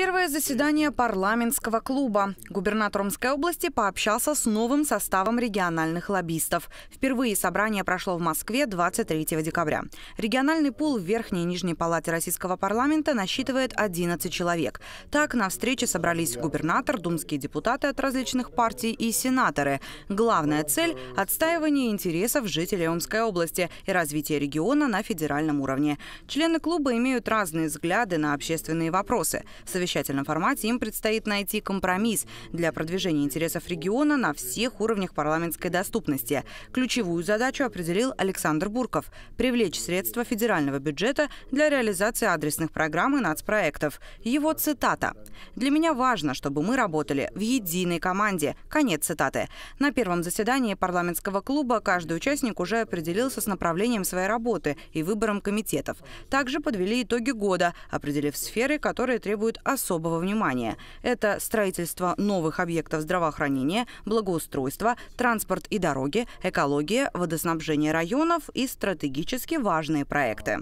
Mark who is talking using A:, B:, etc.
A: Первое заседание парламентского клуба. Губернатор Омской области пообщался с новым составом региональных лоббистов. Впервые собрание прошло в Москве 23 декабря. Региональный пул в Верхней и Нижней Палате Российского парламента насчитывает 11 человек. Так, на встрече собрались губернатор, думские депутаты от различных партий и сенаторы. Главная цель – отстаивание интересов жителей Омской области и развитие региона на федеральном уровне. Члены клуба имеют разные взгляды на общественные вопросы. Совещание совещательном формате им предстоит найти компромисс для продвижения интересов региона на всех уровнях парламентской доступности. Ключевую задачу определил Александр Бурков – привлечь средства федерального бюджета для реализации адресных программ и нацпроектов. Его цитата для меня важно, чтобы мы работали в единой команде. Конец цитаты. На первом заседании парламентского клуба каждый участник уже определился с направлением своей работы и выбором комитетов. Также подвели итоги года, определив сферы, которые требуют особого внимания. Это строительство новых объектов здравоохранения, благоустройство, транспорт и дороги, экология, водоснабжение районов и стратегически важные проекты.